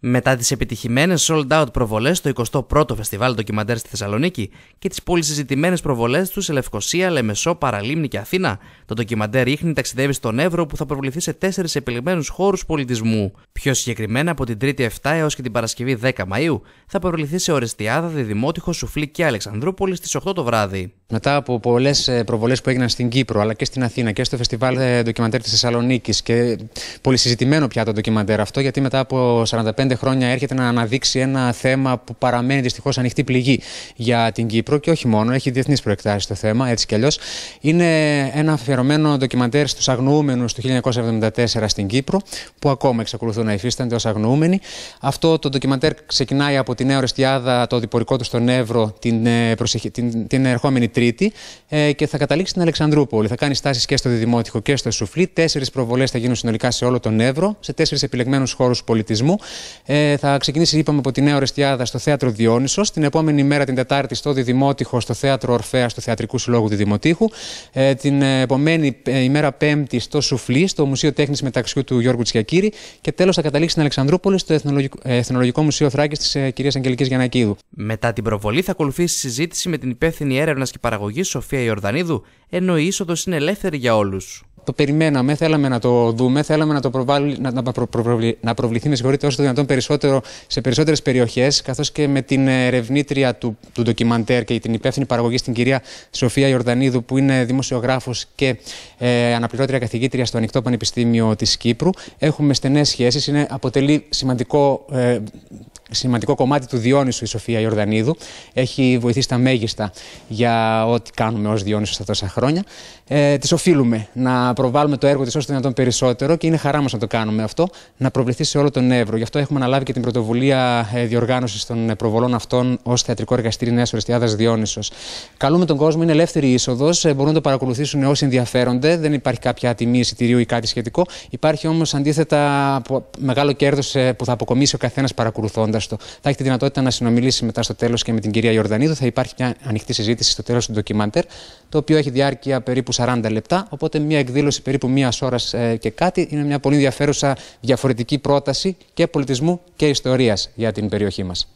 Μετά τις επιτυχημένες sold out προβολές στο 21ο Φεστιβάλ Ντοκιμαντέρ στη Θεσσαλονίκη και τις συζητημένες προβολές του σε Λευκοσία, Λεμεσό, Παραλίμνη και Αθήνα, το ντοκιμαντέρ ίχνη ταξιδεύει στον Εύρο που θα προβληθεί σε τέσσερις επιλεγμένους χώρους πολιτισμού. Πιο συγκεκριμένα από την 3η 7 έως και την Παρασκευή 10 Μαΐου, θα προβληθεί σε Ορεστιάδα, Δημότυχο, Σουφλή και Αλεξανδρούπολη στις 8 το βράδυ. Μετά από πολλές ε, προβολές που έγιναν στην Κύπρο αλλά και στην Αθήνα και στο φεστιβάλ ε, ντοκιμαντέρ της Θεσσαλονίκης και πολύ συζητημένο πια το ντοκιμαντέρ αυτό, γιατί μετά από 45 χρόνια έρχεται να αναδείξει ένα θέμα που παραμένει δυστυχώς ανοιχτή πληγή για την Κύπρο και όχι μόνο, έχει διεθνείς προεκτάσεις το θέμα, έτσι κι αλλιώς. Είναι ένα αφιερωμένο ντοκιμαντέρ στους αγνοούμενους του 1974 στην Κύπρο, που ακόμα εξακολουθούν να υφίστανται ως αγνοούμενοι. Αυτό το ντοκιμαντέρ ξεκινάει από την νέα Ορεστιάδα, το διπορικό του στον Εύρο, την, ε, την, την ερχόμενη Τρίτη ε, και θα καταλήξει στην Αλεξανδρούπολη. Θα κάνει στάσεις και στο Δημότυχο και στο Σουφλί. Τέσσερις προβολές θα γίνουν συνολικά σε όλο τον Εύρο, σε τέσσερις επιλεγμένους χώρους πολιτισμού. Ε, θα ξεκινήσει, είπαμε, από τη Νέα Ορεστιάδα στο Θέατρο Διόνυσο. Την επόμενη μέρα, την Τετάρτη, στο Δημότυχο, στο Θέατρο Ορφαία, στο Θεατρικού Συλλόγου Δημοτήχου. Ε, την ε, επόμενη ε, ημέρα Πέμπτη στο Σουφλί, στο Μουσείο Τέχνης Μεταξιού του Γιώργου Τσιακύρη. Και τέλος θα καταλήξει στην Αλεξανδρούπολη, στο Εθνολογικό, ε, Εθνολογικό Μουσείο Θράκης της ε, κυρίας Αγγελικής Γιανακίδου. Μετά την προβολή θα ακολουθήσει συζήτηση με την υπεύθυνη έρευνας και παραγωγή Σοφία Ιορδανίδου, ενώ η είσοδος είναι ελεύθερη για όλους. Το περιμέναμε, θέλαμε να το δούμε, θέλαμε να το προβάλλει, να, να, προ, προ, να προβληθεί με συγχωρείτε όσο το δυνατόν περισσότερο σε περισσότερες περιοχές, καθώς και με την ερευνήτρια του, του ντοκιμαντέρ και την υπεύθυνη παραγωγή, στην κυρία Σοφία Ιορδανίδου, που είναι δημοσιογράφος και ε, αναπληρώτρια καθηγήτρια στο Ανοιχτό Πανεπιστήμιο της Κύπρου. Έχουμε στενές σχέσεις, αποτελεί σημαντικό ε, σημαντικό κομμάτι του Διόνυσου η Σοφία Ιορδανίδου. Έχει βοηθήσει τα μέγιστα για ό,τι κάνουμε ως Διόνυσος στα τόσα χρόνια. Ε, της οφείλουμε να προβάλλουμε το έργο της όσο δυνατόν περισσότερο και είναι χαρά μας να το κάνουμε αυτό, να προβληθεί σε όλο τον Εύρο. Γι' αυτό έχουμε αναλάβει και την πρωτοβουλία ε, διοργάνωσης των προβολών αυτών ως θεατρικό εργαστήρι Νέας Ορεστιάδας Διόνυσος. Καλούμε τον κόσμο, είναι ελεύθερη είσοδος. Ε, μπορούν να το παρακολουθήσουν όσοι ενδιαφέρονται, δεν υπάρχει κάποια τιμή εισιτηρίου ή κάτι σχετικό. Υπάρχει όμως αντίθετα μεγάλο κέρδος ε, που θα αποκομίσει ο καθένας παρακολουθώντας θα έχει τη δυνατότητα να συνομιλήσει μετά στο τέλος και με την κυρία Ιορδανίδου. Θα υπάρχει μια ανοιχτή συζήτηση στο τέλος του ντοκιμαντέρ, το οποίο έχει διάρκεια περίπου 40 λεπτά. Οπότε μια εκδήλωση περίπου μίας ώρας ε, και κάτι είναι μια πολύ ενδιαφέρουσα διαφορετική πρόταση και πολιτισμού και ιστορίας για την περιοχή μας.